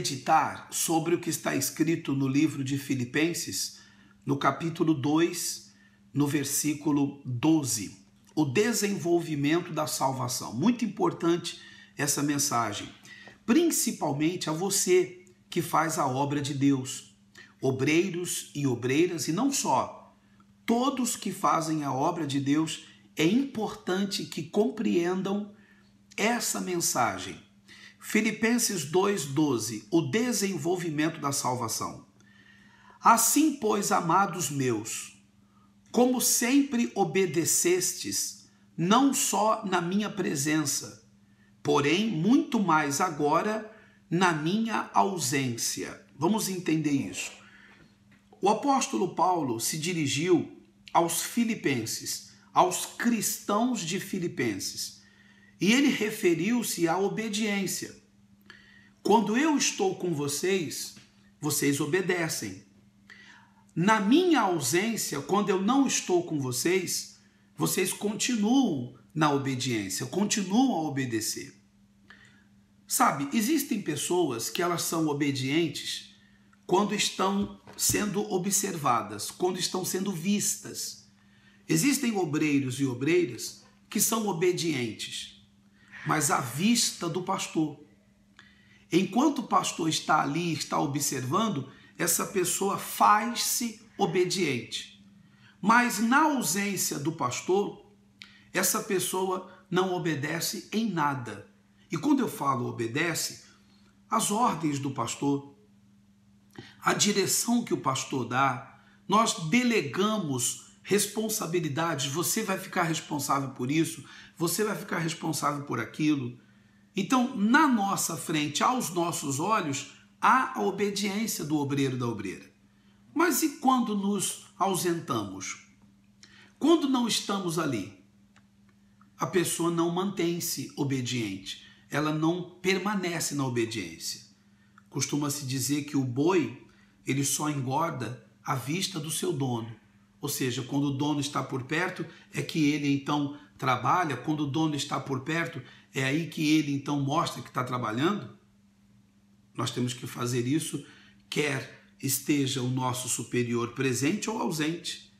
meditar sobre o que está escrito no livro de Filipenses, no capítulo 2, no versículo 12. O desenvolvimento da salvação. Muito importante essa mensagem, principalmente a você que faz a obra de Deus, obreiros e obreiras, e não só, todos que fazem a obra de Deus, é importante que compreendam essa mensagem Filipenses 2,12 O desenvolvimento da salvação. Assim, pois, amados meus, como sempre obedecestes, não só na minha presença, porém muito mais agora na minha ausência. Vamos entender isso. O apóstolo Paulo se dirigiu aos filipenses, aos cristãos de Filipenses, e ele referiu-se à obediência. Quando eu estou com vocês, vocês obedecem. Na minha ausência, quando eu não estou com vocês, vocês continuam na obediência, continuam a obedecer. Sabe, existem pessoas que elas são obedientes quando estão sendo observadas, quando estão sendo vistas. Existem obreiros e obreiras que são obedientes, mas à vista do pastor. Enquanto o pastor está ali, está observando, essa pessoa faz-se obediente. Mas na ausência do pastor, essa pessoa não obedece em nada. E quando eu falo obedece, as ordens do pastor, a direção que o pastor dá, nós delegamos responsabilidades. Você vai ficar responsável por isso, você vai ficar responsável por aquilo. Então, na nossa frente, aos nossos olhos, há a obediência do obreiro da obreira. Mas e quando nos ausentamos? Quando não estamos ali? A pessoa não mantém-se obediente, ela não permanece na obediência. Costuma-se dizer que o boi, ele só engorda à vista do seu dono ou seja, quando o dono está por perto, é que ele então trabalha, quando o dono está por perto, é aí que ele então mostra que está trabalhando. Nós temos que fazer isso, quer esteja o nosso superior presente ou ausente.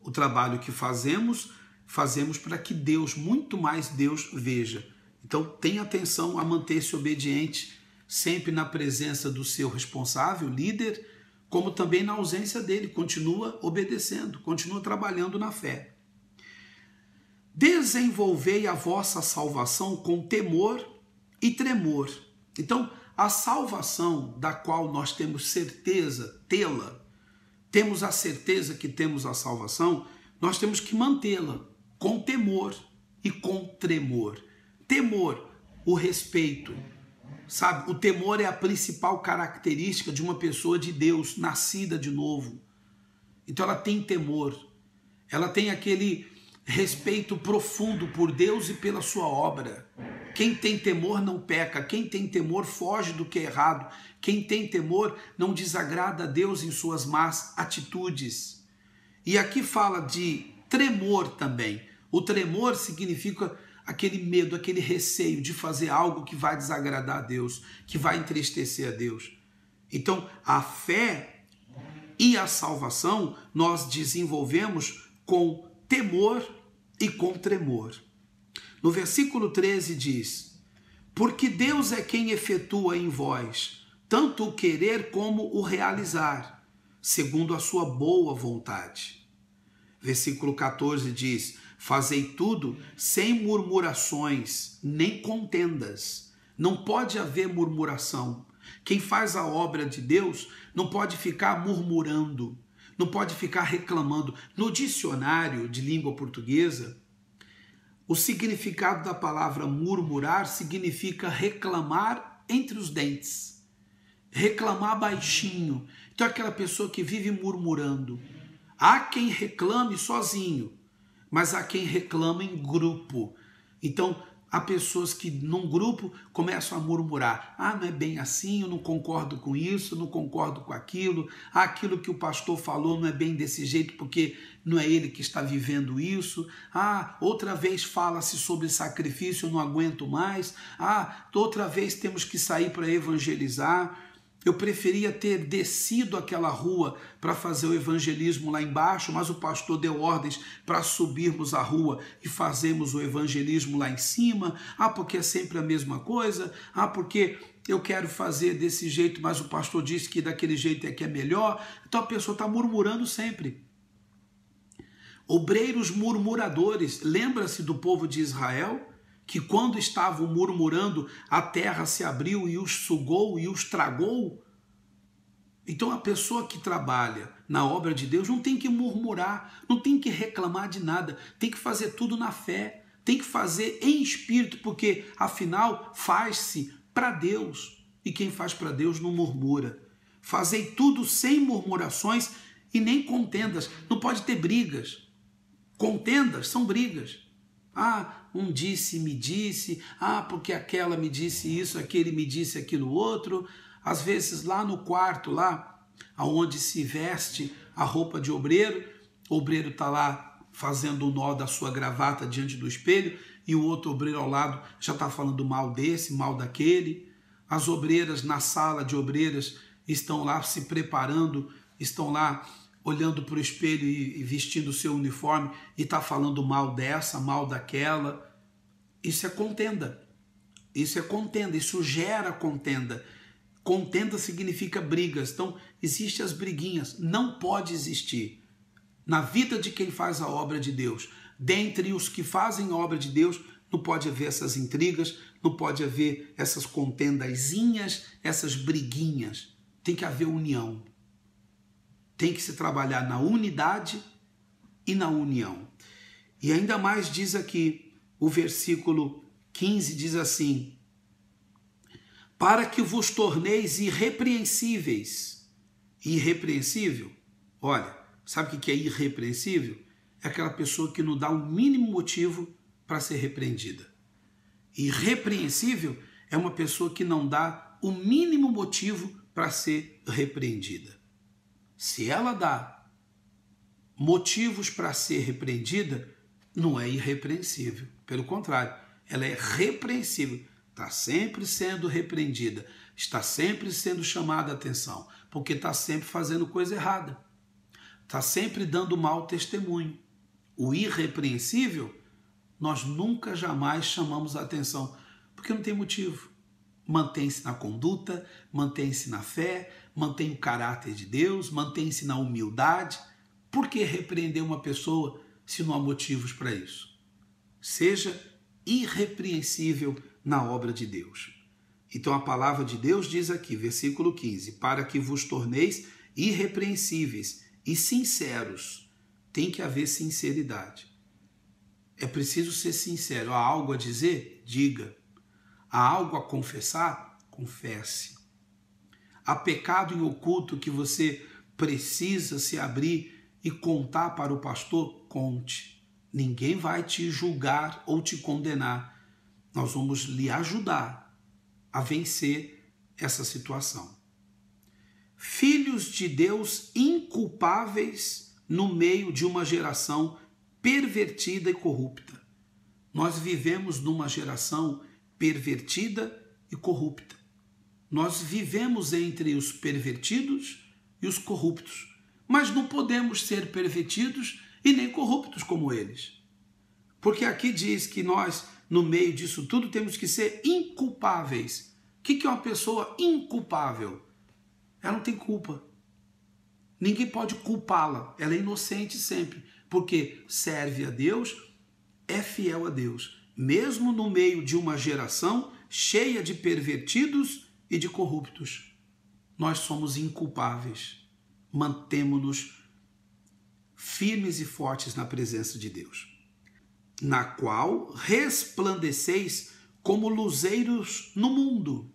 O trabalho que fazemos, fazemos para que Deus, muito mais Deus, veja. Então, tenha atenção a manter-se obediente sempre na presença do seu responsável, líder como também na ausência dele, continua obedecendo, continua trabalhando na fé. Desenvolvei a vossa salvação com temor e tremor. Então, a salvação da qual nós temos certeza tê-la, temos a certeza que temos a salvação, nós temos que mantê-la com temor e com tremor. Temor, o respeito, Sabe, o temor é a principal característica de uma pessoa de Deus, nascida de novo. Então ela tem temor. Ela tem aquele respeito profundo por Deus e pela sua obra. Quem tem temor não peca, quem tem temor foge do que é errado, quem tem temor não desagrada a Deus em suas más atitudes. E aqui fala de tremor também. O tremor significa aquele medo, aquele receio de fazer algo que vai desagradar a Deus, que vai entristecer a Deus. Então, a fé e a salvação nós desenvolvemos com temor e com tremor. No versículo 13 diz: Porque Deus é quem efetua em vós tanto o querer como o realizar, segundo a sua boa vontade. Versículo 14 diz: Fazei tudo sem murmurações nem contendas. Não pode haver murmuração. Quem faz a obra de Deus não pode ficar murmurando, não pode ficar reclamando. No dicionário de língua portuguesa, o significado da palavra murmurar significa reclamar entre os dentes, reclamar baixinho. Então, aquela pessoa que vive murmurando, Há quem reclame sozinho, mas há quem reclama em grupo. Então, há pessoas que num grupo começam a murmurar: ah, não é bem assim, eu não concordo com isso, não concordo com aquilo, ah, aquilo que o pastor falou não é bem desse jeito porque não é ele que está vivendo isso, ah, outra vez fala-se sobre sacrifício, eu não aguento mais, ah, outra vez temos que sair para evangelizar. Eu preferia ter descido aquela rua para fazer o evangelismo lá embaixo, mas o pastor deu ordens para subirmos a rua e fazermos o evangelismo lá em cima. Ah, porque é sempre a mesma coisa. Ah, porque eu quero fazer desse jeito, mas o pastor disse que daquele jeito é que é melhor. Então a pessoa está murmurando sempre. Obreiros murmuradores, lembra-se do povo de Israel? que quando estavam murmurando, a terra se abriu e os sugou e os tragou? Então a pessoa que trabalha na obra de Deus não tem que murmurar, não tem que reclamar de nada, tem que fazer tudo na fé, tem que fazer em espírito, porque afinal faz-se para Deus. E quem faz para Deus não murmura. Fazei tudo sem murmurações e nem contendas. Não pode ter brigas. Contendas são brigas. Ah, um disse, me disse, ah, porque aquela me disse isso, aquele me disse aquilo outro. Às vezes, lá no quarto, lá aonde se veste a roupa de obreiro, o obreiro está lá fazendo o nó da sua gravata diante do espelho, e o outro obreiro ao lado já está falando mal desse, mal daquele. As obreiras na sala de obreiras estão lá se preparando, estão lá olhando para o espelho e, vestindo o seu uniforme e está falando mal dessa, mal daquela. Isso é contenda. Isso é contenda, isso gera contenda. Contenda significa brigas. Então, existem as briguinhas. Não pode existir. Na vida de quem faz a obra de Deus, dentre os que fazem a obra de Deus, não pode haver essas intrigas, não pode haver essas contendazinhas, essas briguinhas. Tem que haver união tem que se trabalhar na unidade e na união. E ainda mais diz aqui o versículo 15: diz assim: Para que vos torneis irrepreensíveis. Irrepreensível? Olha, sabe o que é irrepreensível? É aquela pessoa que não dá o mínimo motivo para ser repreendida. Irrepreensível é uma pessoa que não dá o mínimo motivo para ser repreendida se ela dá motivos para ser repreendida, não é irrepreensível. Pelo contrário, ela é repreensível. Está sempre sendo repreendida, está sempre sendo chamada a atenção, porque está sempre fazendo coisa errada, está sempre dando mau testemunho. O irrepreensível, nós nunca jamais chamamos a atenção, porque não tem motivo. Mantém-se na conduta, mantém-se na fé, mantém o caráter de Deus, mantém-se na humildade. Por que repreender uma pessoa se não há motivos para isso? Seja irrepreensível na obra de Deus. Então a palavra de Deus diz aqui, versículo 15: Para que vos torneis irrepreensíveis e sinceros. Tem que haver sinceridade. É preciso ser sincero. Há algo a dizer? Diga. Há algo a confessar? Confesse. Há pecado em oculto que você precisa se abrir e contar para o pastor? Conte. Ninguém vai te julgar ou te condenar. Nós vamos lhe ajudar a vencer essa situação. Filhos de Deus inculpáveis no meio de uma geração pervertida e corrupta. Nós vivemos numa geração pervertida e corrupta. Nós vivemos entre os pervertidos e os corruptos, mas não podemos ser pervertidos e nem corruptos como eles. Porque aqui diz que nós, no meio disso tudo, temos que ser inculpáveis. O que é uma pessoa inculpável? Ela não tem culpa. Ninguém pode culpá-la. Ela é inocente sempre, porque serve a Deus, é fiel a Deus mesmo no meio de uma geração cheia de pervertidos e de corruptos. Nós somos inculpáveis. Mantemo-nos firmes e fortes na presença de Deus, na qual resplandeceis como luzeiros no mundo.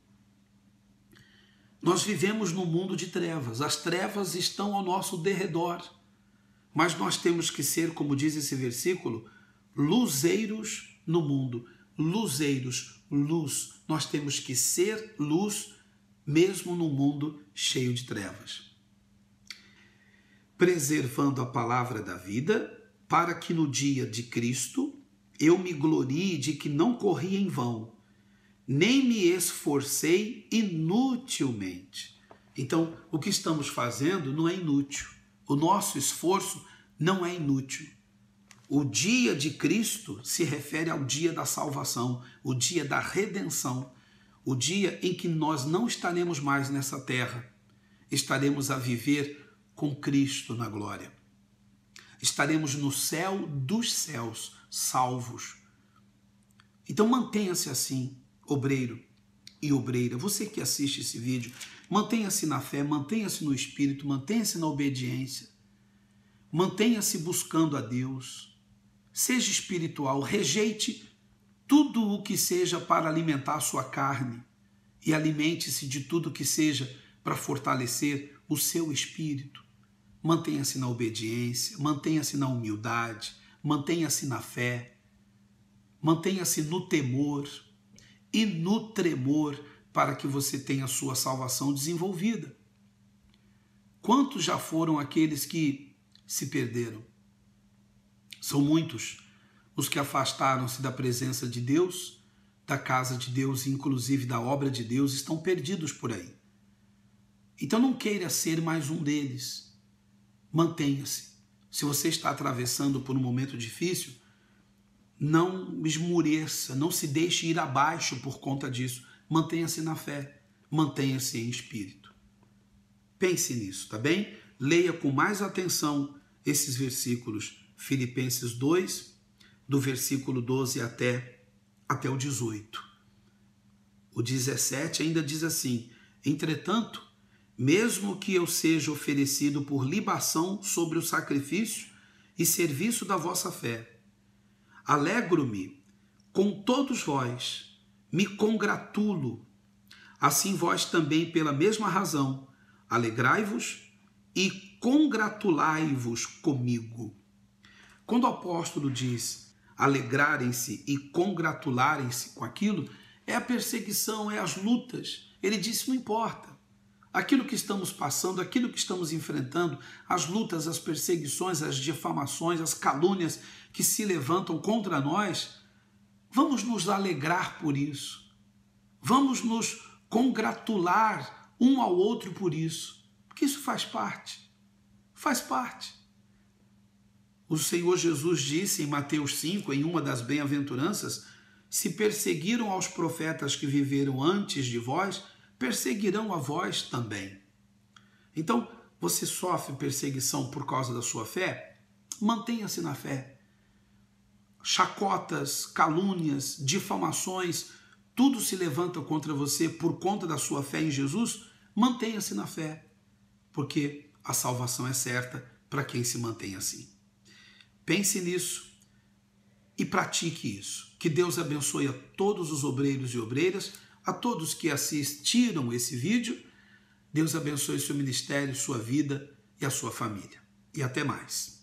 Nós vivemos num mundo de trevas, as trevas estão ao nosso derredor, mas nós temos que ser, como diz esse versículo, luzeiros no mundo, luzeiros, luz. Nós temos que ser luz, mesmo no mundo cheio de trevas. Preservando a palavra da vida, para que no dia de Cristo eu me glorie de que não corri em vão, nem me esforcei inutilmente. Então, o que estamos fazendo não é inútil. O nosso esforço não é inútil. O dia de Cristo se refere ao dia da salvação, o dia da redenção, o dia em que nós não estaremos mais nessa terra, estaremos a viver com Cristo na glória. Estaremos no céu dos céus, salvos. Então mantenha-se assim, obreiro e obreira. Você que assiste esse vídeo, mantenha-se na fé, mantenha-se no espírito, mantenha-se na obediência. Mantenha-se buscando a Deus seja espiritual, rejeite tudo o que seja para alimentar a sua carne e alimente-se de tudo o que seja para fortalecer o seu espírito. Mantenha-se na obediência, mantenha-se na humildade, mantenha-se na fé, mantenha-se no temor e no tremor para que você tenha sua salvação desenvolvida. Quantos já foram aqueles que se perderam? São muitos os que afastaram-se da presença de Deus, da casa de Deus e inclusive da obra de Deus, estão perdidos por aí. Então não queira ser mais um deles. Mantenha-se. Se você está atravessando por um momento difícil, não esmureça, não se deixe ir abaixo por conta disso. Mantenha-se na fé, mantenha-se em espírito. Pense nisso, tá bem? Leia com mais atenção esses versículos Filipenses 2, do versículo 12 até, até o 18. O 17 ainda diz assim: Entretanto, mesmo que eu seja oferecido por libação sobre o sacrifício e serviço da vossa fé, alegro-me com todos vós, me congratulo. Assim vós também, pela mesma razão, alegrai-vos e congratulai-vos comigo. Quando o apóstolo diz alegrarem-se e congratularem-se com aquilo, é a perseguição, é as lutas. Ele disse: não importa. Aquilo que estamos passando, aquilo que estamos enfrentando, as lutas, as perseguições, as difamações, as calúnias que se levantam contra nós, vamos nos alegrar por isso. Vamos nos congratular um ao outro por isso. Porque isso faz parte. Faz parte. O Senhor Jesus disse em Mateus 5, em uma das bem-aventuranças: Se perseguiram aos profetas que viveram antes de vós, perseguirão a vós também. Então, você sofre perseguição por causa da sua fé? Mantenha-se na fé. Chacotas, calúnias, difamações, tudo se levanta contra você por conta da sua fé em Jesus? Mantenha-se na fé, porque a salvação é certa para quem se mantém assim. Pense nisso e pratique isso. Que Deus abençoe a todos os obreiros e obreiras, a todos que assistiram esse vídeo. Deus abençoe seu ministério, sua vida e a sua família. E até mais.